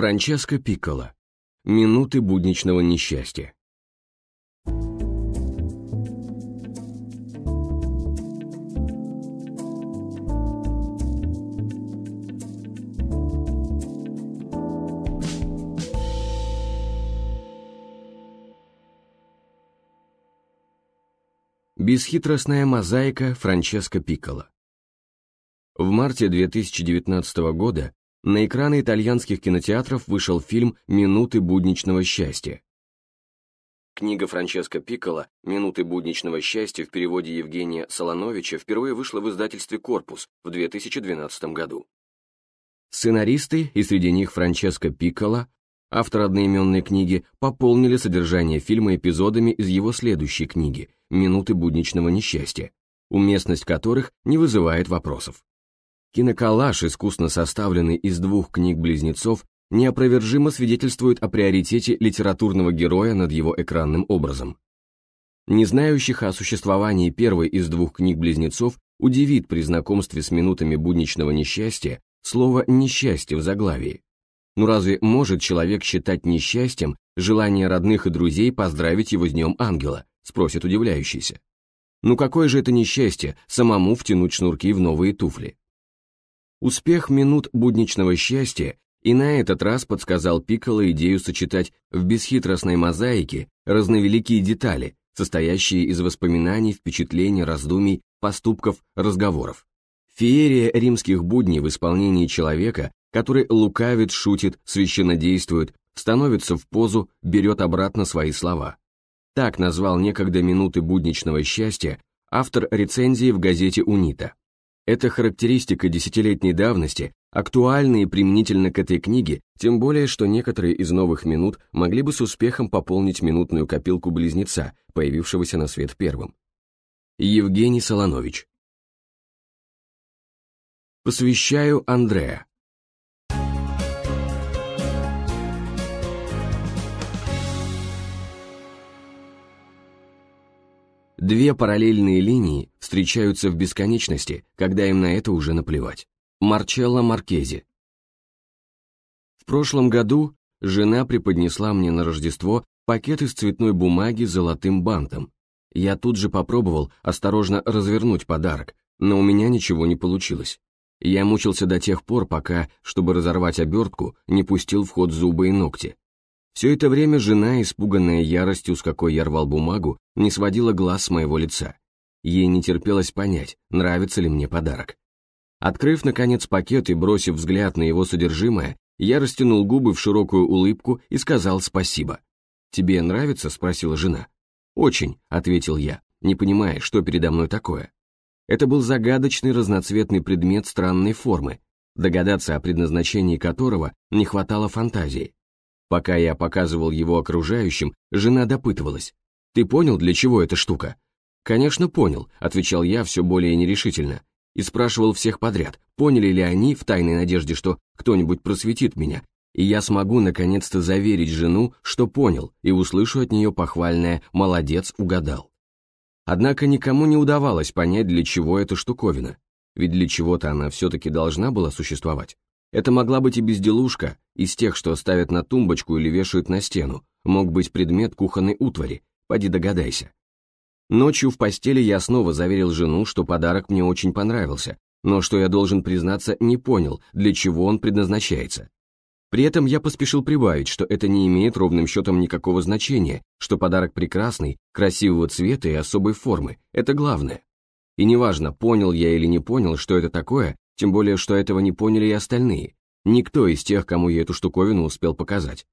Франческо Пикколо. Минуты будничного несчастья. Бесхитростная мозаика Франческо Пикколо. В марте 2019 года на экраны итальянских кинотеатров вышел фильм «Минуты будничного счастья». Книга Франческо Пикколо «Минуты будничного счастья» в переводе Евгения Солоновича впервые вышла в издательстве «Корпус» в 2012 году. Сценаристы, и среди них Франческо Пикколо, автор одноименной книги, пополнили содержание фильма эпизодами из его следующей книги «Минуты будничного несчастья», уместность которых не вызывает вопросов. Киноколлаж, искусно составленный из двух книг-близнецов, неопровержимо свидетельствует о приоритете литературного героя над его экранным образом. Не знающих о существовании первой из двух книг-близнецов удивит при знакомстве с минутами будничного несчастья слово «несчастье» в заглавии. Ну разве может человек считать несчастьем желание родных и друзей поздравить его с Днем Ангела, спросит удивляющийся. Ну какое же это несчастье самому втянуть шнурки в новые туфли? Успех минут будничного счастья и на этот раз подсказал Пикколо идею сочетать в бесхитростной мозаике разновеликие детали, состоящие из воспоминаний, впечатлений, раздумий, поступков, разговоров. Феерия римских будней в исполнении человека, который лукавит, шутит, священно действует, становится в позу, берет обратно свои слова. Так назвал некогда минуты будничного счастья автор рецензии в газете «Унита». Эта характеристика десятилетней давности актуальна и применительна к этой книге, тем более, что некоторые из новых минут могли бы с успехом пополнить минутную копилку близнеца, появившегося на свет первым. Евгений Солонович Посвящаю Андрея. Две параллельные линии встречаются в бесконечности, когда им на это уже наплевать. Марчелло Маркези. В прошлом году жена преподнесла мне на Рождество пакет из цветной бумаги с золотым бантом. Я тут же попробовал осторожно развернуть подарок, но у меня ничего не получилось. Я мучился до тех пор, пока, чтобы разорвать обертку, не пустил в ход зубы и ногти. Все это время жена, испуганная яростью, с какой я рвал бумагу, не сводила глаз с моего лица. Ей не терпелось понять, нравится ли мне подарок. Открыв, наконец, пакет и бросив взгляд на его содержимое, я растянул губы в широкую улыбку и сказал спасибо. «Тебе нравится?» — спросила жена. «Очень», — ответил я, не понимая, что передо мной такое. Это был загадочный разноцветный предмет странной формы, догадаться о предназначении которого не хватало фантазии. Пока я показывал его окружающим, жена допытывалась. «Ты понял, для чего эта штука?» «Конечно, понял», — отвечал я все более нерешительно. И спрашивал всех подряд, поняли ли они в тайной надежде, что кто-нибудь просветит меня, и я смогу наконец-то заверить жену, что понял, и услышу от нее похвальное «молодец, угадал». Однако никому не удавалось понять, для чего эта штуковина, ведь для чего-то она все-таки должна была существовать. Это могла быть и безделушка, из тех, что ставят на тумбочку или вешают на стену, мог быть предмет кухонной утвари, поди догадайся. Ночью в постели я снова заверил жену, что подарок мне очень понравился, но что я должен признаться, не понял, для чего он предназначается. При этом я поспешил прибавить, что это не имеет ровным счетом никакого значения, что подарок прекрасный, красивого цвета и особой формы, это главное. И неважно, понял я или не понял, что это такое, тем более, что этого не поняли и остальные. Никто из тех, кому я эту штуковину успел показать.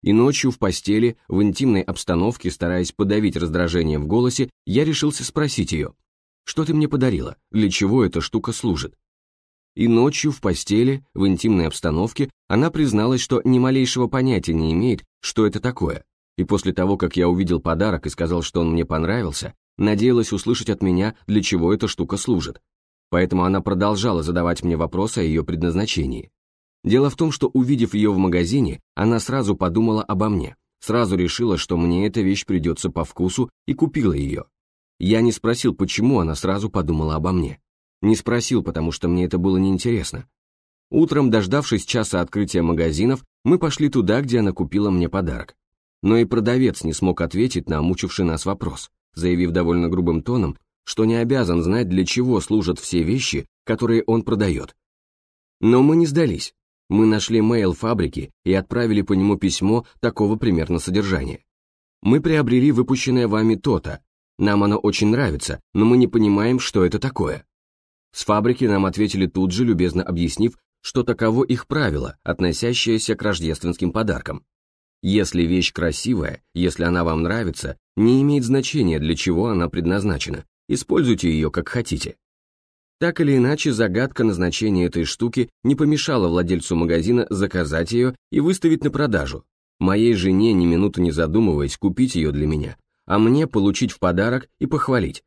И ночью в постели, в интимной обстановке, стараясь подавить раздражение в голосе, я решился спросить ее. «Что ты мне подарила? Для чего эта штука служит?» И ночью в постели, в интимной обстановке, она призналась, что ни малейшего понятия не имеет, что это такое. И после того, как я увидел подарок и сказал, что он мне понравился, надеялась услышать от меня, для чего эта штука служит поэтому она продолжала задавать мне вопросы о ее предназначении. Дело в том, что увидев ее в магазине, она сразу подумала обо мне, сразу решила, что мне эта вещь придется по вкусу и купила ее. Я не спросил, почему она сразу подумала обо мне. Не спросил, потому что мне это было неинтересно. Утром, дождавшись часа открытия магазинов, мы пошли туда, где она купила мне подарок. Но и продавец не смог ответить на мучивший нас вопрос, заявив довольно грубым тоном, что не обязан знать, для чего служат все вещи, которые он продает. Но мы не сдались. Мы нашли мейл фабрики и отправили по нему письмо такого примерно содержания. Мы приобрели выпущенное вами то-то. Нам оно очень нравится, но мы не понимаем, что это такое. С фабрики нам ответили тут же, любезно объяснив, что таково их правило, относящееся к рождественским подаркам. Если вещь красивая, если она вам нравится, не имеет значения, для чего она предназначена. Используйте ее как хотите. Так или иначе, загадка назначения этой штуки не помешала владельцу магазина заказать ее и выставить на продажу. Моей жене, ни минуты не задумываясь, купить ее для меня, а мне получить в подарок и похвалить.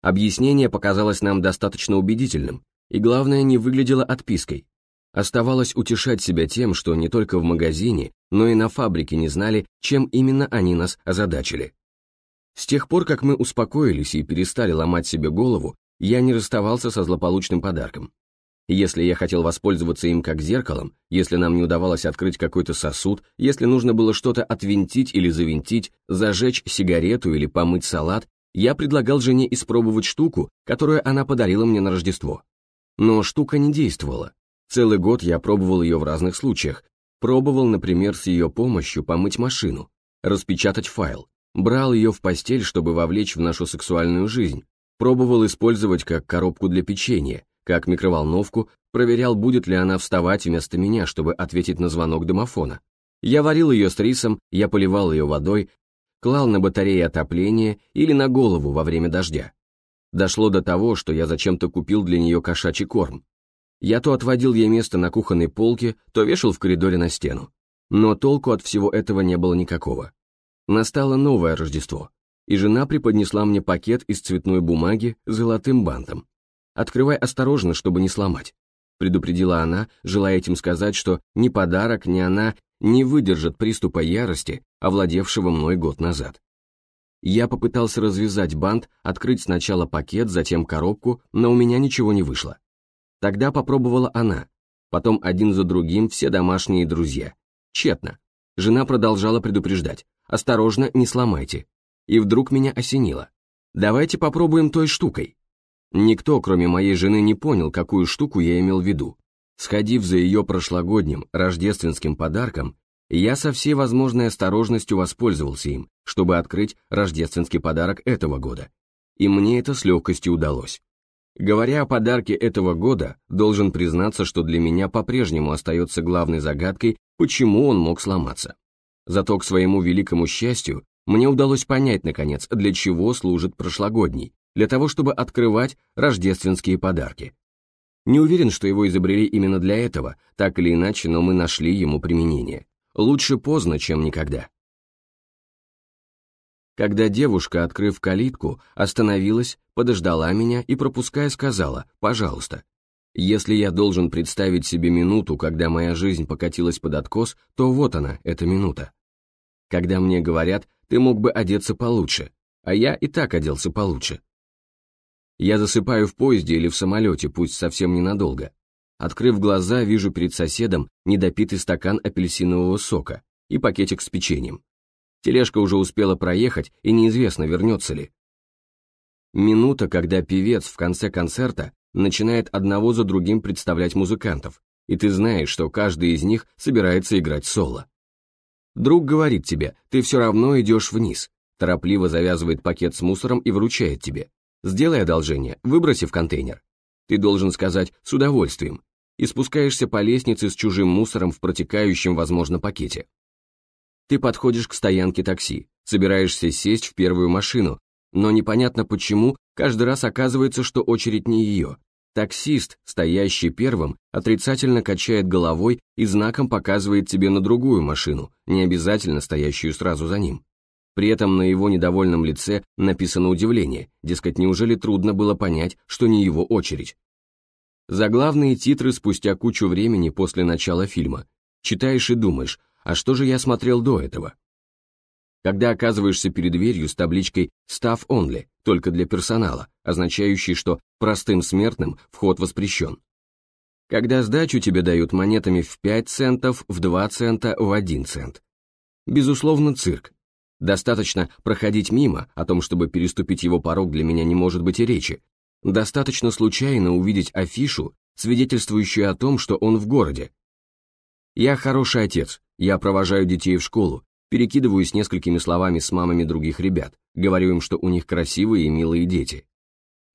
Объяснение показалось нам достаточно убедительным, и главное, не выглядело отпиской. Оставалось утешать себя тем, что не только в магазине, но и на фабрике не знали, чем именно они нас озадачили. С тех пор, как мы успокоились и перестали ломать себе голову, я не расставался со злополучным подарком. Если я хотел воспользоваться им как зеркалом, если нам не удавалось открыть какой-то сосуд, если нужно было что-то отвинтить или завинтить, зажечь сигарету или помыть салат, я предлагал жене испробовать штуку, которую она подарила мне на Рождество. Но штука не действовала. Целый год я пробовал ее в разных случаях. Пробовал, например, с ее помощью помыть машину, распечатать файл, Брал ее в постель, чтобы вовлечь в нашу сексуальную жизнь. Пробовал использовать как коробку для печенья, как микроволновку, проверял, будет ли она вставать вместо меня, чтобы ответить на звонок домофона. Я варил ее с рисом, я поливал ее водой, клал на батареи отопления или на голову во время дождя. Дошло до того, что я зачем-то купил для нее кошачий корм. Я то отводил ей место на кухонной полке, то вешал в коридоре на стену. Но толку от всего этого не было никакого. Настало новое Рождество, и жена преподнесла мне пакет из цветной бумаги с золотым бантом. «Открывай осторожно, чтобы не сломать», — предупредила она, желая этим сказать, что ни подарок, ни она не выдержат приступа ярости, овладевшего мной год назад. Я попытался развязать бант, открыть сначала пакет, затем коробку, но у меня ничего не вышло. Тогда попробовала она, потом один за другим все домашние друзья. Тщетно. Жена продолжала предупреждать осторожно, не сломайте. И вдруг меня осенило. Давайте попробуем той штукой. Никто, кроме моей жены, не понял, какую штуку я имел в виду. Сходив за ее прошлогодним, рождественским подарком, я со всей возможной осторожностью воспользовался им, чтобы открыть рождественский подарок этого года. И мне это с легкостью удалось. Говоря о подарке этого года, должен признаться, что для меня по-прежнему остается главной загадкой, почему он мог сломаться. Зато к своему великому счастью мне удалось понять, наконец, для чего служит прошлогодний, для того, чтобы открывать рождественские подарки. Не уверен, что его изобрели именно для этого, так или иначе, но мы нашли ему применение. Лучше поздно, чем никогда. Когда девушка, открыв калитку, остановилась, подождала меня и, пропуская, сказала «пожалуйста». Если я должен представить себе минуту, когда моя жизнь покатилась под откос, то вот она, эта минута когда мне говорят, ты мог бы одеться получше, а я и так оделся получше. Я засыпаю в поезде или в самолете, пусть совсем ненадолго. Открыв глаза, вижу перед соседом недопитый стакан апельсинового сока и пакетик с печеньем. Тележка уже успела проехать, и неизвестно, вернется ли. Минута, когда певец в конце концерта начинает одного за другим представлять музыкантов, и ты знаешь, что каждый из них собирается играть соло. Друг говорит тебе, ты все равно идешь вниз. Торопливо завязывает пакет с мусором и вручает тебе. Сделай одолжение, выброси в контейнер. Ты должен сказать «с удовольствием» и спускаешься по лестнице с чужим мусором в протекающем, возможно, пакете. Ты подходишь к стоянке такси, собираешься сесть в первую машину, но непонятно почему, каждый раз оказывается, что очередь не ее, Таксист, стоящий первым, отрицательно качает головой и знаком показывает тебе на другую машину, не обязательно стоящую сразу за ним. При этом на его недовольном лице написано удивление, дескать, неужели трудно было понять, что не его очередь. Заглавные титры спустя кучу времени после начала фильма. Читаешь и думаешь, а что же я смотрел до этого? когда оказываешься перед дверью с табличкой «Staff Only», только для персонала, означающей, что простым смертным вход воспрещен. Когда сдачу тебе дают монетами в 5 центов, в 2 цента, в 1 цент. Безусловно, цирк. Достаточно проходить мимо, о том, чтобы переступить его порог для меня не может быть и речи. Достаточно случайно увидеть афишу, свидетельствующую о том, что он в городе. Я хороший отец, я провожаю детей в школу, перекидываюсь несколькими словами с мамами других ребят, говорю им, что у них красивые и милые дети.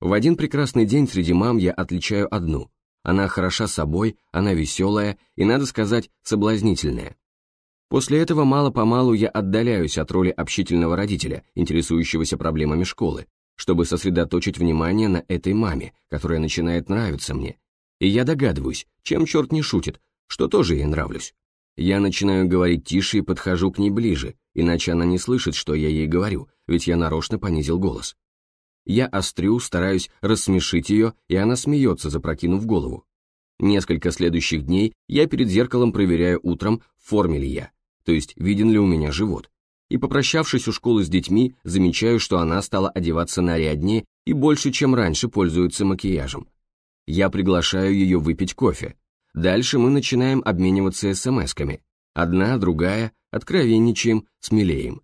В один прекрасный день среди мам я отличаю одну. Она хороша собой, она веселая и, надо сказать, соблазнительная. После этого мало-помалу я отдаляюсь от роли общительного родителя, интересующегося проблемами школы, чтобы сосредоточить внимание на этой маме, которая начинает нравиться мне. И я догадываюсь, чем черт не шутит, что тоже ей нравлюсь. Я начинаю говорить тише и подхожу к ней ближе, иначе она не слышит, что я ей говорю, ведь я нарочно понизил голос. Я острю, стараюсь рассмешить ее, и она смеется, запрокинув голову. Несколько следующих дней я перед зеркалом проверяю утром, в форме ли я, то есть виден ли у меня живот. И попрощавшись у школы с детьми, замечаю, что она стала одеваться наряднее и больше, чем раньше, пользуется макияжем. Я приглашаю ее выпить кофе, Дальше мы начинаем обмениваться смс-ками. Одна, другая, откровенничаем, смелеем.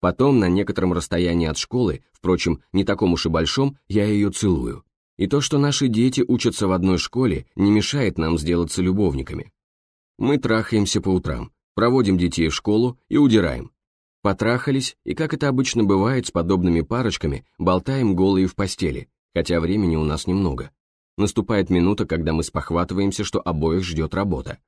Потом на некотором расстоянии от школы, впрочем, не таком уж и большом, я ее целую. И то, что наши дети учатся в одной школе, не мешает нам сделаться любовниками. Мы трахаемся по утрам, проводим детей в школу и удираем. Потрахались, и, как это обычно бывает с подобными парочками, болтаем голые в постели, хотя времени у нас немного. Наступает минута, когда мы спохватываемся, что обоих ждет работа.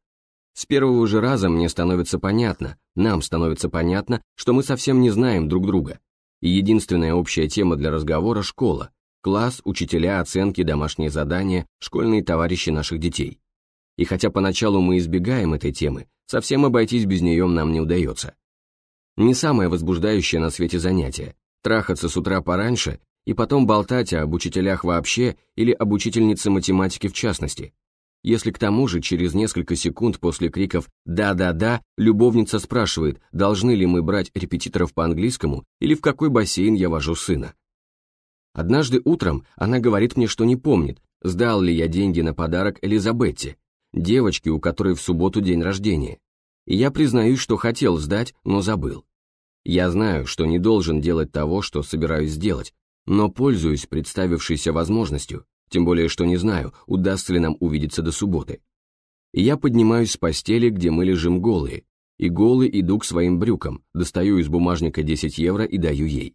С первого же раза мне становится понятно, нам становится понятно, что мы совсем не знаем друг друга. И единственная общая тема для разговора – школа, класс, учителя, оценки, домашние задания, школьные товарищи наших детей. И хотя поначалу мы избегаем этой темы, совсем обойтись без нее нам не удается. Не самое возбуждающее на свете занятие – трахаться с утра пораньше и потом болтать об учителях вообще или об учительнице математики в частности. Если к тому же через несколько секунд после криков «да-да-да» любовница спрашивает, должны ли мы брать репетиторов по английскому или в какой бассейн я вожу сына. Однажды утром она говорит мне, что не помнит, сдал ли я деньги на подарок Элизабетте, девочке, у которой в субботу день рождения. И я признаюсь, что хотел сдать, но забыл. Я знаю, что не должен делать того, что собираюсь сделать, но пользуюсь представившейся возможностью, тем более что не знаю, удастся ли нам увидеться до субботы. Я поднимаюсь с постели, где мы лежим голые, и голый иду к своим брюкам, достаю из бумажника 10 евро и даю ей.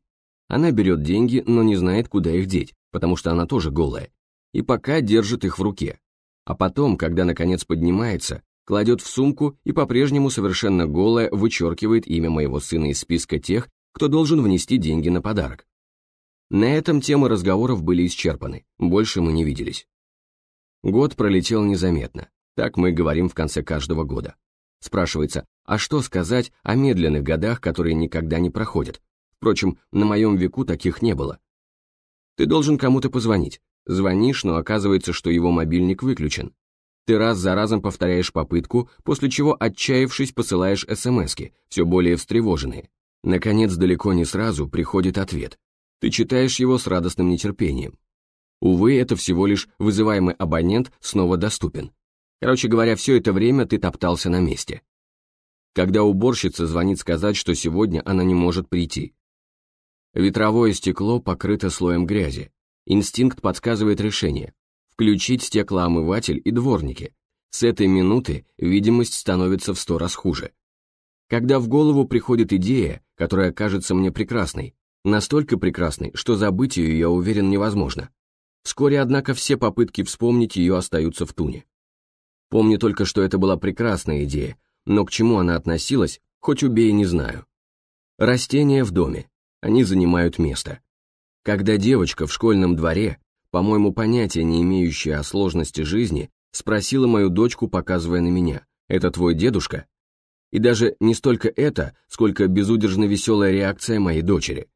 Она берет деньги, но не знает, куда их деть, потому что она тоже голая, и пока держит их в руке. А потом, когда наконец поднимается, кладет в сумку и по-прежнему совершенно голая вычеркивает имя моего сына из списка тех, кто должен внести деньги на подарок. На этом темы разговоров были исчерпаны, больше мы не виделись. Год пролетел незаметно, так мы говорим в конце каждого года. Спрашивается, а что сказать о медленных годах, которые никогда не проходят? Впрочем, на моем веку таких не было. Ты должен кому-то позвонить. Звонишь, но оказывается, что его мобильник выключен. Ты раз за разом повторяешь попытку, после чего, отчаявшись, посылаешь смски, все более встревоженные. Наконец, далеко не сразу приходит ответ. Ты читаешь его с радостным нетерпением. Увы, это всего лишь вызываемый абонент снова доступен. Короче говоря, все это время ты топтался на месте. Когда уборщица звонит сказать, что сегодня она не может прийти. Ветровое стекло покрыто слоем грязи. Инстинкт подсказывает решение. Включить стеклоомыватель и дворники. С этой минуты видимость становится в сто раз хуже. Когда в голову приходит идея, которая кажется мне прекрасной, Настолько прекрасной, что забыть ее, я уверен, невозможно. Вскоре, однако, все попытки вспомнить ее остаются в туне. Помню только, что это была прекрасная идея, но к чему она относилась, хоть убей, не знаю. Растения в доме. Они занимают место. Когда девочка в школьном дворе, по-моему, понятия не имеющая о сложности жизни, спросила мою дочку, показывая на меня, «Это твой дедушка?» И даже не столько это, сколько безудержно веселая реакция моей дочери.